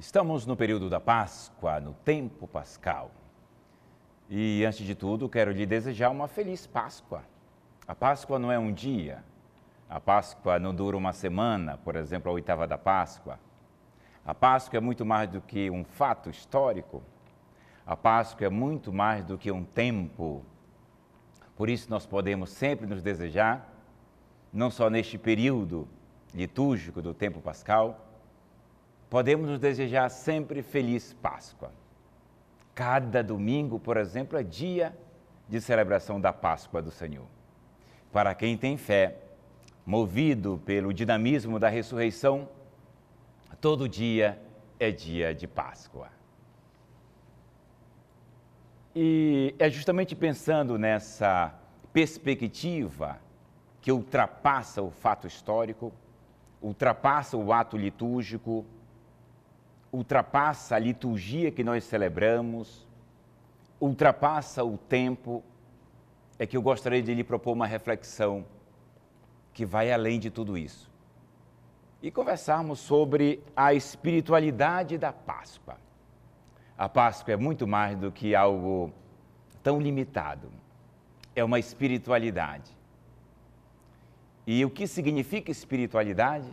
Estamos no período da Páscoa, no tempo pascal. E antes de tudo, quero lhe desejar uma feliz Páscoa. A Páscoa não é um dia. A Páscoa não dura uma semana, por exemplo, a oitava da Páscoa. A Páscoa é muito mais do que um fato histórico. A Páscoa é muito mais do que um tempo. Por isso nós podemos sempre nos desejar, não só neste período litúrgico do tempo pascal, podemos nos desejar sempre feliz Páscoa. Cada domingo, por exemplo, é dia de celebração da Páscoa do Senhor. Para quem tem fé, movido pelo dinamismo da ressurreição, todo dia é dia de Páscoa. E é justamente pensando nessa perspectiva que ultrapassa o fato histórico, ultrapassa o ato litúrgico, ultrapassa a liturgia que nós celebramos, ultrapassa o tempo, é que eu gostaria de lhe propor uma reflexão que vai além de tudo isso. E conversarmos sobre a espiritualidade da Páscoa. A Páscoa é muito mais do que algo tão limitado. É uma espiritualidade. E o que significa espiritualidade?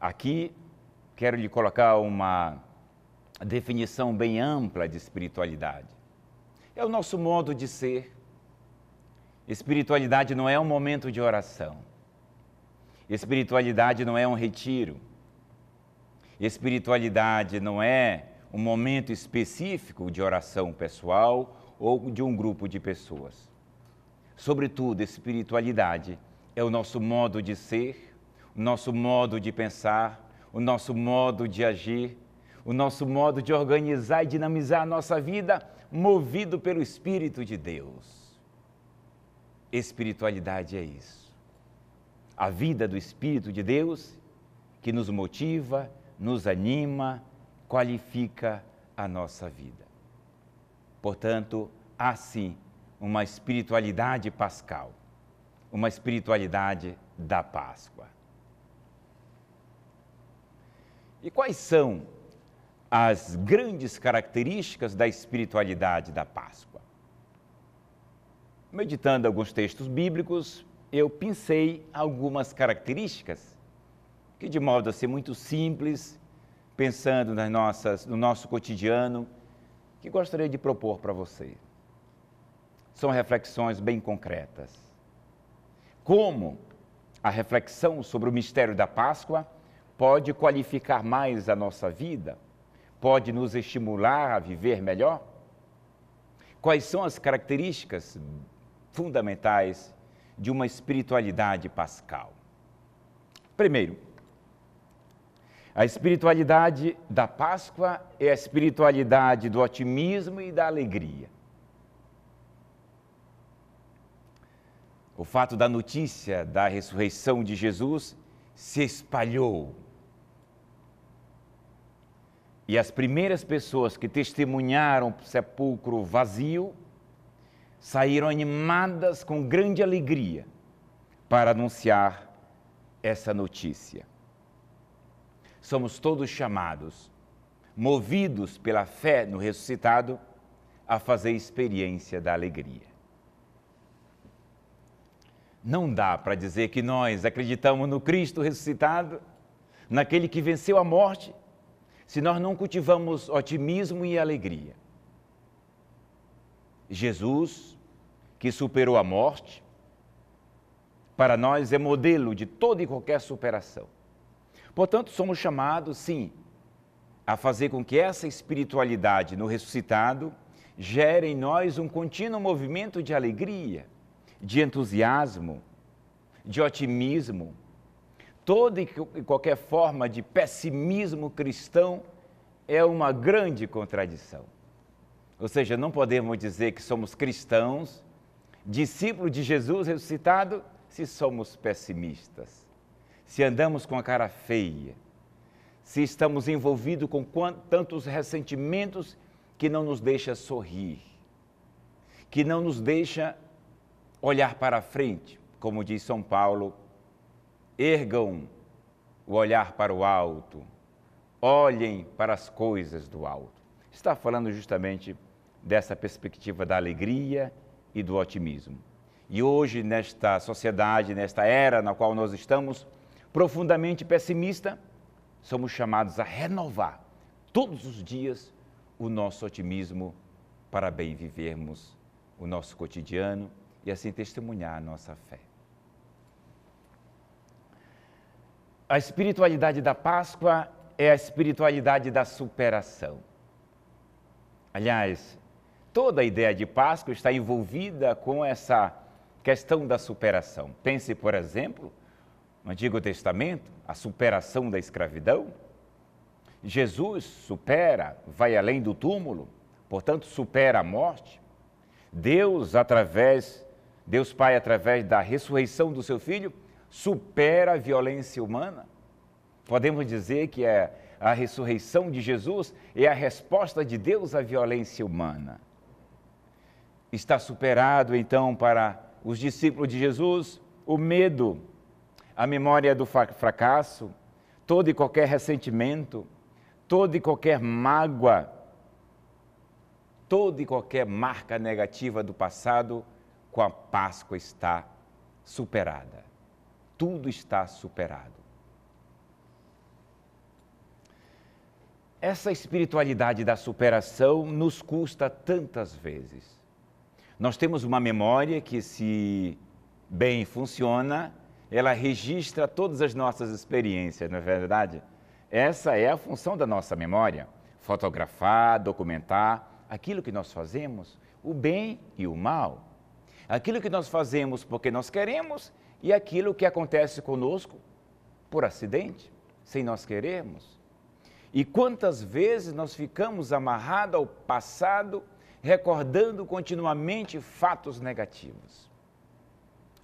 Aqui quero lhe colocar uma definição bem ampla de espiritualidade. É o nosso modo de ser. Espiritualidade não é um momento de oração. Espiritualidade não é um retiro. Espiritualidade não é um momento específico de oração pessoal ou de um grupo de pessoas. Sobretudo, espiritualidade é o nosso modo de ser, o nosso modo de pensar, o nosso modo de agir, o nosso modo de organizar e dinamizar a nossa vida, movido pelo Espírito de Deus. Espiritualidade é isso. A vida do Espírito de Deus que nos motiva, nos anima, qualifica a nossa vida. Portanto, há sim uma espiritualidade pascal, uma espiritualidade da Páscoa. E quais são as grandes características da espiritualidade da Páscoa? Meditando alguns textos bíblicos, eu pensei algumas características que, de modo a ser muito simples, pensando nas nossas, no nosso cotidiano, que gostaria de propor para você. São reflexões bem concretas. Como a reflexão sobre o mistério da Páscoa pode qualificar mais a nossa vida? Pode nos estimular a viver melhor? Quais são as características fundamentais de uma espiritualidade pascal? Primeiro, a espiritualidade da Páscoa é a espiritualidade do otimismo e da alegria. O fato da notícia da ressurreição de Jesus se espalhou e as primeiras pessoas que testemunharam o sepulcro vazio saíram animadas com grande alegria para anunciar essa notícia. Somos todos chamados, movidos pela fé no ressuscitado, a fazer experiência da alegria. Não dá para dizer que nós acreditamos no Cristo ressuscitado, naquele que venceu a morte, se nós não cultivamos otimismo e alegria. Jesus, que superou a morte, para nós é modelo de toda e qualquer superação. Portanto, somos chamados, sim, a fazer com que essa espiritualidade no ressuscitado gere em nós um contínuo movimento de alegria, de entusiasmo, de otimismo, Toda e qualquer forma de pessimismo cristão é uma grande contradição. Ou seja, não podemos dizer que somos cristãos, discípulos de Jesus ressuscitado, se somos pessimistas, se andamos com a cara feia, se estamos envolvidos com tantos ressentimentos que não nos deixa sorrir, que não nos deixa olhar para frente, como diz São Paulo ergam o olhar para o alto, olhem para as coisas do alto. Está falando justamente dessa perspectiva da alegria e do otimismo. E hoje, nesta sociedade, nesta era na qual nós estamos, profundamente pessimista, somos chamados a renovar todos os dias o nosso otimismo para bem vivermos o nosso cotidiano e assim testemunhar a nossa fé. A espiritualidade da Páscoa é a espiritualidade da superação. Aliás, toda a ideia de Páscoa está envolvida com essa questão da superação. Pense, por exemplo, no Antigo Testamento, a superação da escravidão. Jesus supera, vai além do túmulo, portanto, supera a morte. Deus, através, Deus Pai, através da ressurreição do seu Filho, supera a violência humana? Podemos dizer que é a ressurreição de Jesus é a resposta de Deus à violência humana. Está superado então para os discípulos de Jesus o medo, a memória do fracasso, todo e qualquer ressentimento, todo e qualquer mágoa, toda e qualquer marca negativa do passado com a Páscoa está superada tudo está superado. Essa espiritualidade da superação nos custa tantas vezes. Nós temos uma memória que, se bem funciona, ela registra todas as nossas experiências, não é verdade? Essa é a função da nossa memória: fotografar, documentar aquilo que nós fazemos, o bem e o mal. Aquilo que nós fazemos porque nós queremos e aquilo que acontece conosco por acidente, sem nós querermos. E quantas vezes nós ficamos amarrados ao passado, recordando continuamente fatos negativos.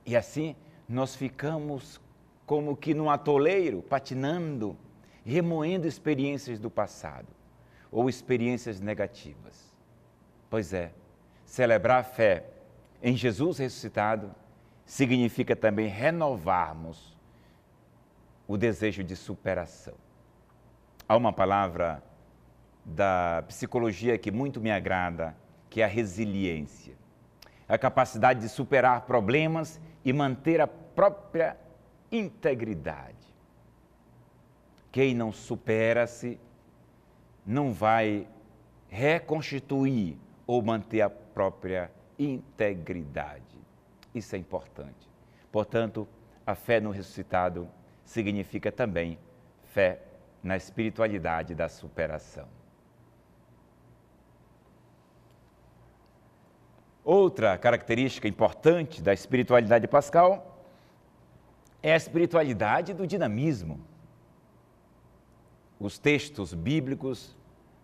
E assim nós ficamos como que num atoleiro, patinando, remoendo experiências do passado ou experiências negativas. Pois é, celebrar a fé em Jesus ressuscitado significa também renovarmos o desejo de superação. Há uma palavra da psicologia que muito me agrada, que é a resiliência. A capacidade de superar problemas e manter a própria integridade. Quem não supera-se não vai reconstituir ou manter a própria integridade. Isso é importante. Portanto, a fé no ressuscitado significa também fé na espiritualidade da superação. Outra característica importante da espiritualidade pascal é a espiritualidade do dinamismo. Os textos bíblicos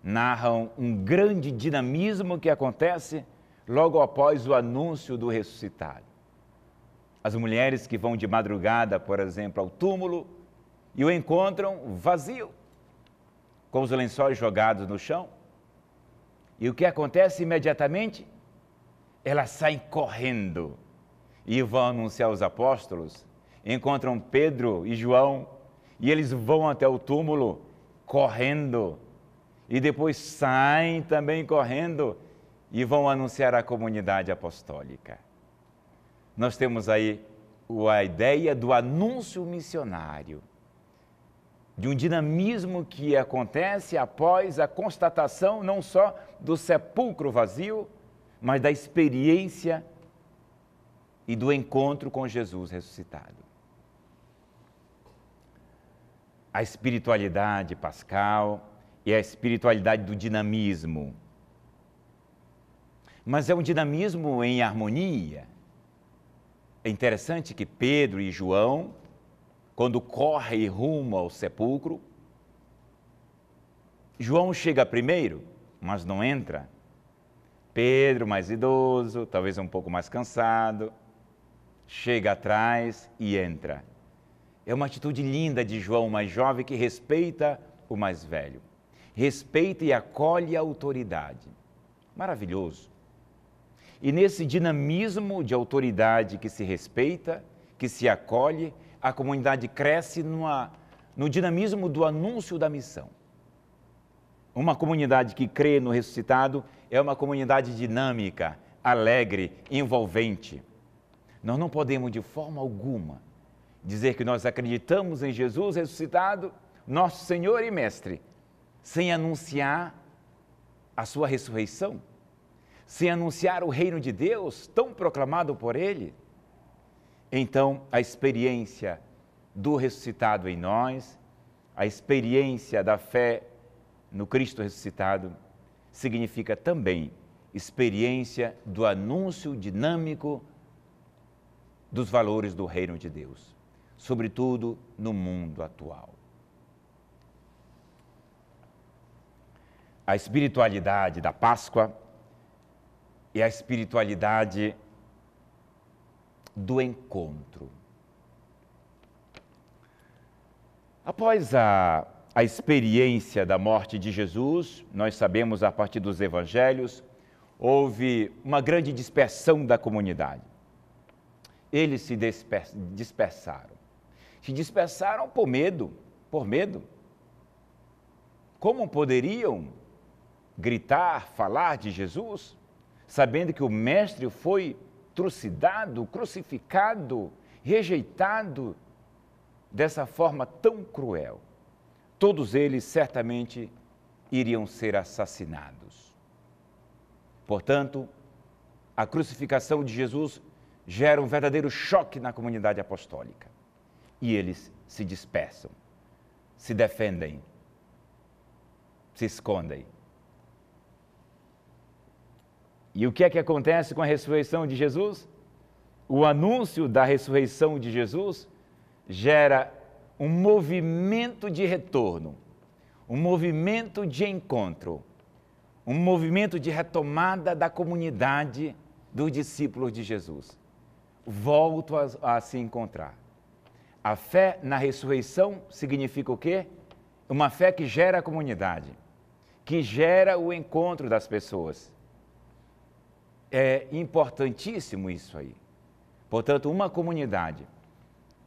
narram um grande dinamismo que acontece logo após o anúncio do ressuscitado. As mulheres que vão de madrugada, por exemplo, ao túmulo e o encontram vazio, com os lençóis jogados no chão. E o que acontece imediatamente? Elas saem correndo e vão anunciar aos apóstolos. Encontram Pedro e João e eles vão até o túmulo correndo. E depois saem também correndo e vão anunciar à comunidade apostólica nós temos aí a ideia do anúncio missionário, de um dinamismo que acontece após a constatação não só do sepulcro vazio, mas da experiência e do encontro com Jesus ressuscitado. A espiritualidade pascal e a espiritualidade do dinamismo. Mas é um dinamismo em harmonia é interessante que Pedro e João, quando correm rumo ao sepulcro, João chega primeiro, mas não entra. Pedro, mais idoso, talvez um pouco mais cansado, chega atrás e entra. É uma atitude linda de João, mais jovem, que respeita o mais velho. Respeita e acolhe a autoridade. Maravilhoso. E nesse dinamismo de autoridade que se respeita, que se acolhe, a comunidade cresce numa, no dinamismo do anúncio da missão. Uma comunidade que crê no ressuscitado é uma comunidade dinâmica, alegre, envolvente. Nós não podemos, de forma alguma, dizer que nós acreditamos em Jesus ressuscitado, nosso Senhor e Mestre, sem anunciar a sua ressurreição sem anunciar o reino de Deus, tão proclamado por ele? Então, a experiência do ressuscitado em nós, a experiência da fé no Cristo ressuscitado, significa também experiência do anúncio dinâmico dos valores do reino de Deus, sobretudo no mundo atual. A espiritualidade da Páscoa é a espiritualidade do encontro. Após a, a experiência da morte de Jesus, nós sabemos a partir dos evangelhos, houve uma grande dispersão da comunidade. Eles se dispersaram. Se dispersaram por medo, por medo. Como poderiam gritar, falar de Jesus? sabendo que o Mestre foi trucidado, crucificado, rejeitado dessa forma tão cruel. Todos eles certamente iriam ser assassinados. Portanto, a crucificação de Jesus gera um verdadeiro choque na comunidade apostólica. E eles se dispersam, se defendem, se escondem. E o que é que acontece com a ressurreição de Jesus? O anúncio da ressurreição de Jesus gera um movimento de retorno, um movimento de encontro, um movimento de retomada da comunidade dos discípulos de Jesus. Volto a, a se encontrar. A fé na ressurreição significa o quê? Uma fé que gera a comunidade, que gera o encontro das pessoas é importantíssimo isso aí. Portanto, uma comunidade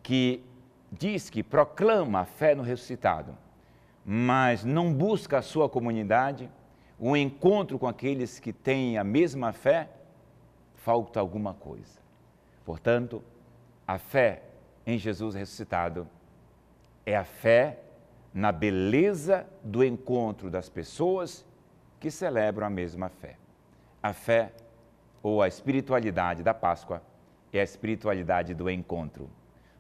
que diz que proclama a fé no ressuscitado, mas não busca a sua comunidade, o um encontro com aqueles que têm a mesma fé, falta alguma coisa. Portanto, a fé em Jesus ressuscitado é a fé na beleza do encontro das pessoas que celebram a mesma fé. A fé ou a espiritualidade da Páscoa é a espiritualidade do encontro.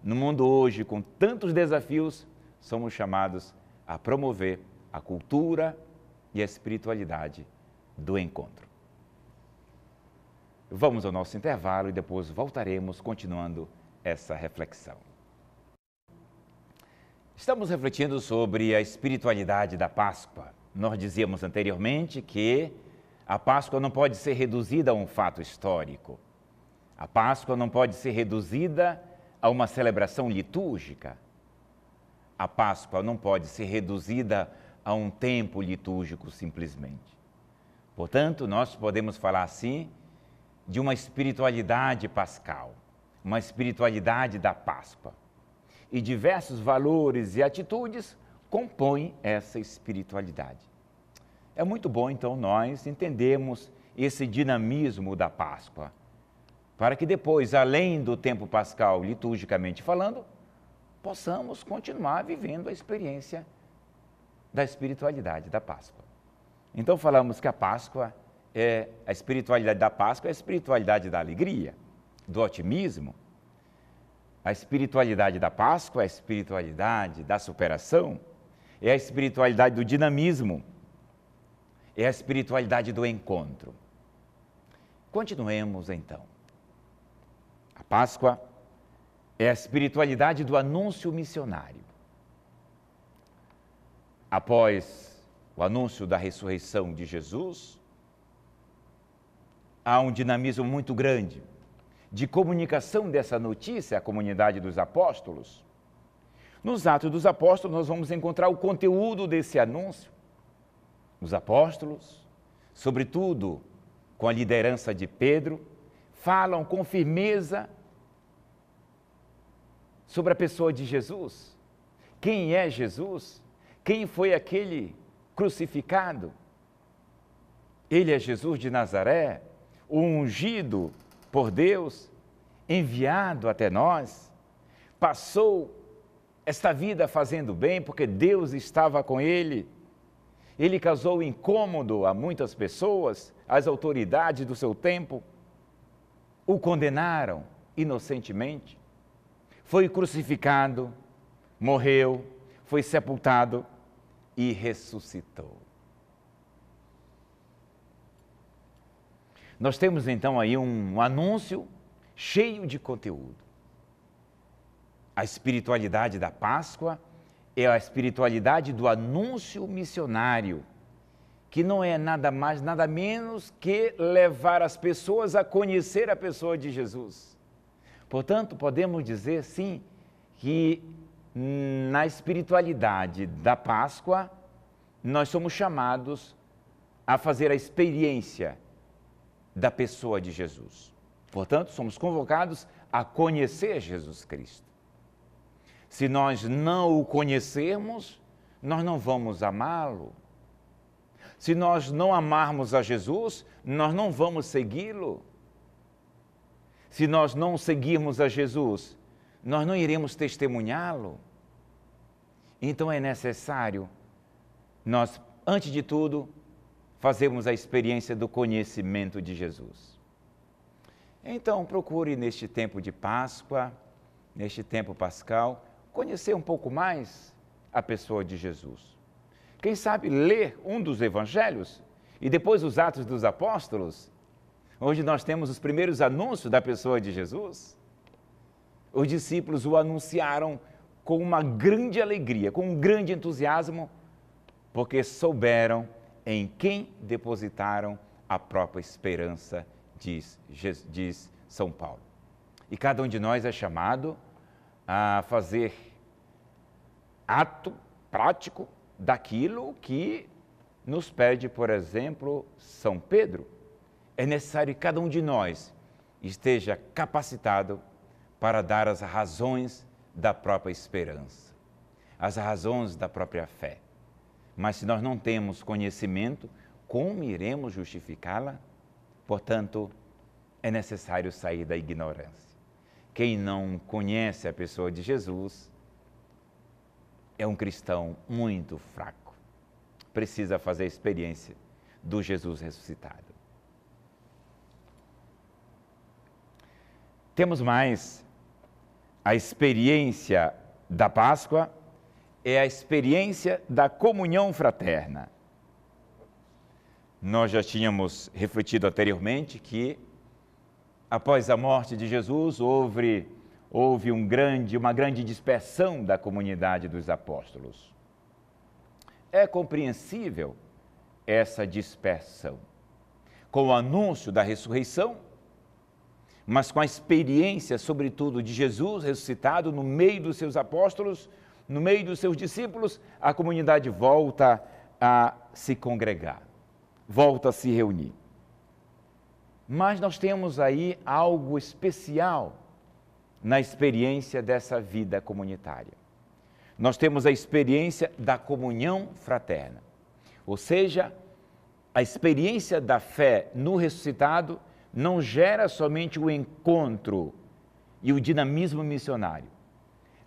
No mundo hoje, com tantos desafios, somos chamados a promover a cultura e a espiritualidade do encontro. Vamos ao nosso intervalo e depois voltaremos continuando essa reflexão. Estamos refletindo sobre a espiritualidade da Páscoa. Nós dizíamos anteriormente que a Páscoa não pode ser reduzida a um fato histórico. A Páscoa não pode ser reduzida a uma celebração litúrgica. A Páscoa não pode ser reduzida a um tempo litúrgico simplesmente. Portanto, nós podemos falar assim de uma espiritualidade pascal, uma espiritualidade da Páscoa. E diversos valores e atitudes compõem essa espiritualidade. É muito bom, então, nós entendermos esse dinamismo da Páscoa, para que depois, além do tempo pascal, liturgicamente falando, possamos continuar vivendo a experiência da espiritualidade da Páscoa. Então, falamos que a Páscoa é a espiritualidade da Páscoa é a espiritualidade da alegria, do otimismo. A espiritualidade da Páscoa é a espiritualidade da superação, é a espiritualidade do dinamismo é a espiritualidade do encontro. Continuemos então. A Páscoa é a espiritualidade do anúncio missionário. Após o anúncio da ressurreição de Jesus, há um dinamismo muito grande de comunicação dessa notícia à comunidade dos apóstolos. Nos Atos dos Apóstolos, nós vamos encontrar o conteúdo desse anúncio os apóstolos, sobretudo com a liderança de Pedro, falam com firmeza sobre a pessoa de Jesus. Quem é Jesus? Quem foi aquele crucificado? Ele é Jesus de Nazaré, o ungido por Deus, enviado até nós, passou esta vida fazendo bem porque Deus estava com ele ele causou incômodo a muitas pessoas, às autoridades do seu tempo. O condenaram inocentemente. Foi crucificado, morreu, foi sepultado e ressuscitou. Nós temos então aí um anúncio cheio de conteúdo. A espiritualidade da Páscoa é a espiritualidade do anúncio missionário, que não é nada mais, nada menos que levar as pessoas a conhecer a pessoa de Jesus. Portanto, podemos dizer sim que na espiritualidade da Páscoa, nós somos chamados a fazer a experiência da pessoa de Jesus. Portanto, somos convocados a conhecer Jesus Cristo. Se nós não o conhecermos, nós não vamos amá-lo. Se nós não amarmos a Jesus, nós não vamos segui-lo. Se nós não seguirmos a Jesus, nós não iremos testemunhá-lo. Então é necessário nós, antes de tudo, fazermos a experiência do conhecimento de Jesus. Então, procure neste tempo de Páscoa, neste tempo pascal, conhecer um pouco mais a pessoa de Jesus. Quem sabe ler um dos evangelhos e depois os Atos dos Apóstolos. Hoje nós temos os primeiros anúncios da pessoa de Jesus. Os discípulos o anunciaram com uma grande alegria, com um grande entusiasmo, porque souberam em quem depositaram a própria esperança, diz, diz São Paulo. E cada um de nós é chamado a fazer ato prático daquilo que nos pede, por exemplo, São Pedro. É necessário que cada um de nós esteja capacitado para dar as razões da própria esperança, as razões da própria fé. Mas se nós não temos conhecimento, como iremos justificá-la? Portanto, é necessário sair da ignorância. Quem não conhece a pessoa de Jesus é um cristão muito fraco. Precisa fazer a experiência do Jesus ressuscitado. Temos mais. A experiência da Páscoa é a experiência da comunhão fraterna. Nós já tínhamos refletido anteriormente que após a morte de Jesus, houve, houve um grande, uma grande dispersão da comunidade dos apóstolos. É compreensível essa dispersão. Com o anúncio da ressurreição, mas com a experiência, sobretudo, de Jesus ressuscitado no meio dos seus apóstolos, no meio dos seus discípulos, a comunidade volta a se congregar, volta a se reunir. Mas nós temos aí algo especial na experiência dessa vida comunitária. Nós temos a experiência da comunhão fraterna, ou seja, a experiência da fé no ressuscitado não gera somente o encontro e o dinamismo missionário.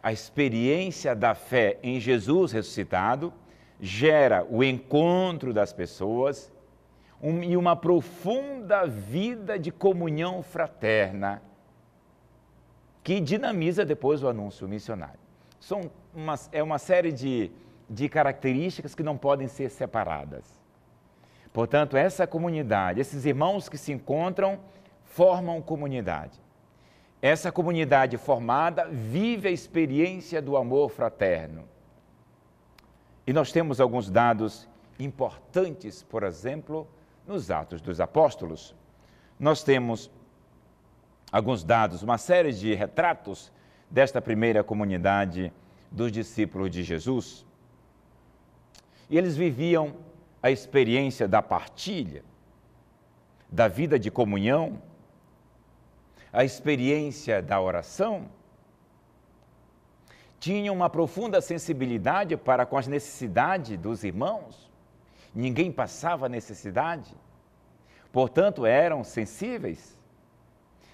A experiência da fé em Jesus ressuscitado gera o encontro das pessoas um, e uma profunda vida de comunhão fraterna que dinamiza depois o anúncio missionário. São uma, é uma série de, de características que não podem ser separadas. Portanto, essa comunidade, esses irmãos que se encontram, formam comunidade. Essa comunidade formada vive a experiência do amor fraterno. E nós temos alguns dados importantes, por exemplo, nos Atos dos Apóstolos. Nós temos alguns dados, uma série de retratos desta primeira comunidade dos discípulos de Jesus. E eles viviam a experiência da partilha, da vida de comunhão, a experiência da oração. Tinham uma profunda sensibilidade para com as necessidades dos irmãos ninguém passava necessidade, portanto eram sensíveis.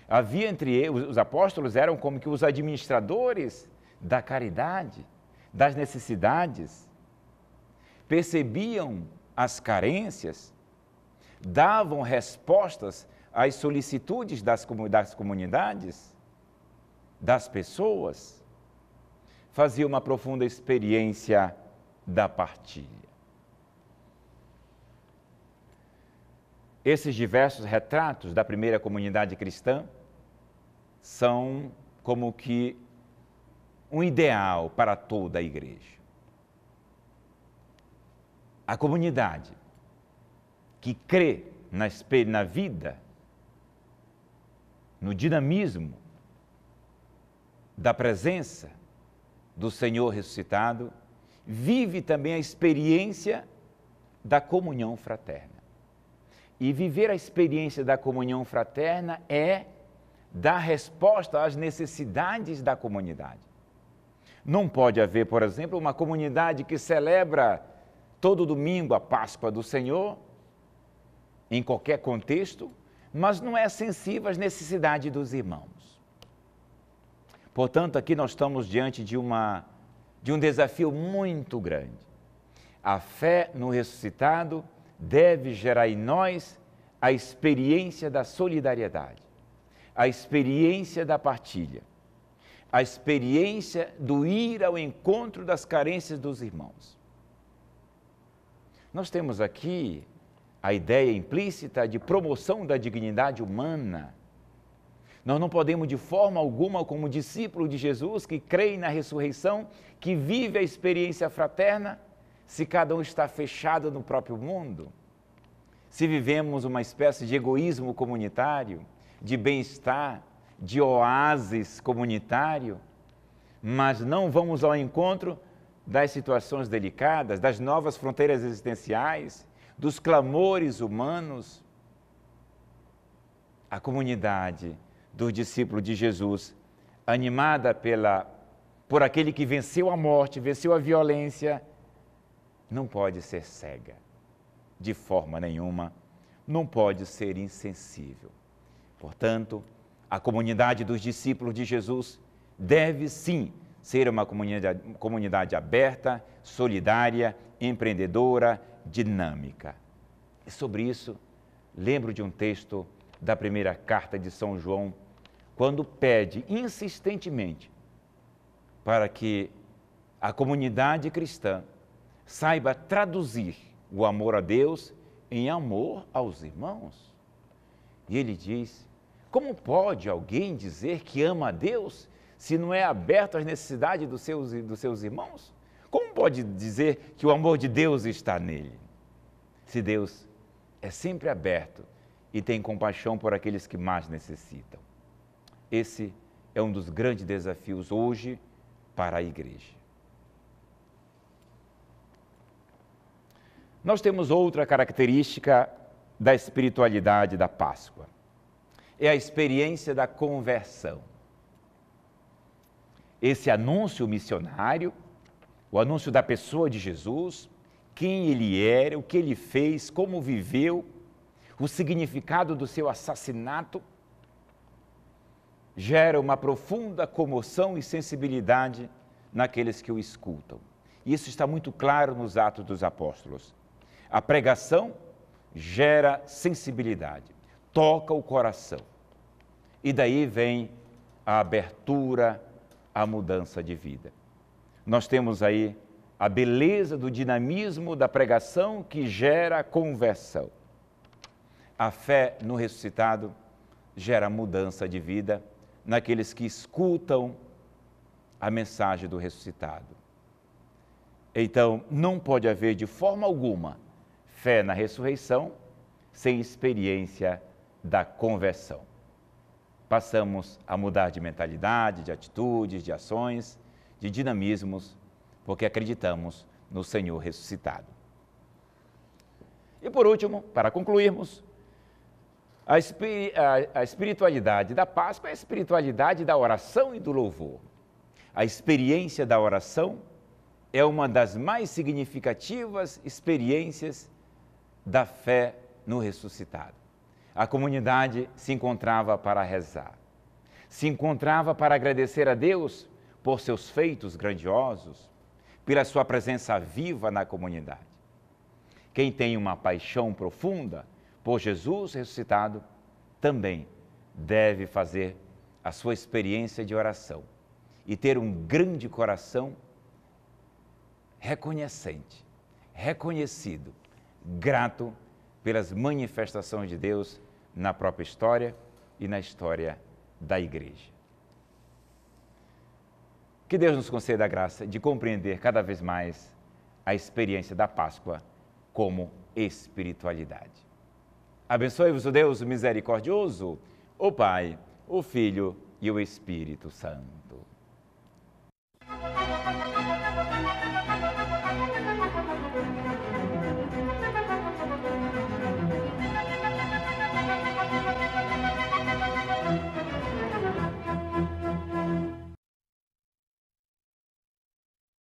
Havia entre eles, os apóstolos eram como que os administradores da caridade, das necessidades, percebiam as carências, davam respostas às solicitudes das, das comunidades, das pessoas, faziam uma profunda experiência da partilha. Esses diversos retratos da primeira comunidade cristã são como que um ideal para toda a igreja. A comunidade que crê na, na vida, no dinamismo da presença do Senhor ressuscitado, vive também a experiência da comunhão fraterna. E viver a experiência da comunhão fraterna é dar resposta às necessidades da comunidade. Não pode haver, por exemplo, uma comunidade que celebra todo domingo a Páscoa do Senhor, em qualquer contexto, mas não é sensível às necessidades dos irmãos. Portanto, aqui nós estamos diante de, uma, de um desafio muito grande. A fé no ressuscitado deve gerar em nós a experiência da solidariedade, a experiência da partilha, a experiência do ir ao encontro das carências dos irmãos. Nós temos aqui a ideia implícita de promoção da dignidade humana. Nós não podemos, de forma alguma, como discípulo de Jesus que crê na ressurreição, que vive a experiência fraterna, se cada um está fechado no próprio mundo, se vivemos uma espécie de egoísmo comunitário, de bem-estar, de oásis comunitário, mas não vamos ao encontro das situações delicadas, das novas fronteiras existenciais, dos clamores humanos. A comunidade dos discípulos de Jesus, animada pela por aquele que venceu a morte, venceu a violência, não pode ser cega, de forma nenhuma, não pode ser insensível. Portanto, a comunidade dos discípulos de Jesus deve sim ser uma comunidade, comunidade aberta, solidária, empreendedora, dinâmica. E sobre isso, lembro de um texto da primeira carta de São João, quando pede insistentemente para que a comunidade cristã saiba traduzir o amor a Deus em amor aos irmãos. E ele diz: como pode alguém dizer que ama a Deus se não é aberto às necessidades dos seus, dos seus irmãos? Como pode dizer que o amor de Deus está nele? Se Deus é sempre aberto e tem compaixão por aqueles que mais necessitam. Esse é um dos grandes desafios hoje para a igreja. Nós temos outra característica da espiritualidade da Páscoa. É a experiência da conversão. Esse anúncio missionário, o anúncio da pessoa de Jesus, quem ele era, o que ele fez, como viveu, o significado do seu assassinato, gera uma profunda comoção e sensibilidade naqueles que o escutam. Isso está muito claro nos Atos dos Apóstolos. A pregação gera sensibilidade, toca o coração. E daí vem a abertura à mudança de vida. Nós temos aí a beleza do dinamismo da pregação que gera conversão. A fé no ressuscitado gera mudança de vida naqueles que escutam a mensagem do ressuscitado. Então, não pode haver de forma alguma fé na ressurreição sem experiência da conversão. Passamos a mudar de mentalidade, de atitudes, de ações, de dinamismos, porque acreditamos no Senhor ressuscitado. E por último, para concluirmos, a, espir a, a, espiritualidade da Páscoa é a espiritualidade da oração e do louvor. A experiência da oração é uma das mais significativas experiências da fé no ressuscitado. A comunidade se encontrava para rezar, se encontrava para agradecer a Deus por seus feitos grandiosos, pela sua presença viva na comunidade. Quem tem uma paixão profunda por Jesus ressuscitado também deve fazer a sua experiência de oração e ter um grande coração reconhecente, reconhecido grato pelas manifestações de Deus na própria história e na história da igreja. Que Deus nos conceda a graça de compreender cada vez mais a experiência da Páscoa como espiritualidade. Abençoe-vos o Deus misericordioso, o Pai, o Filho e o Espírito Santo.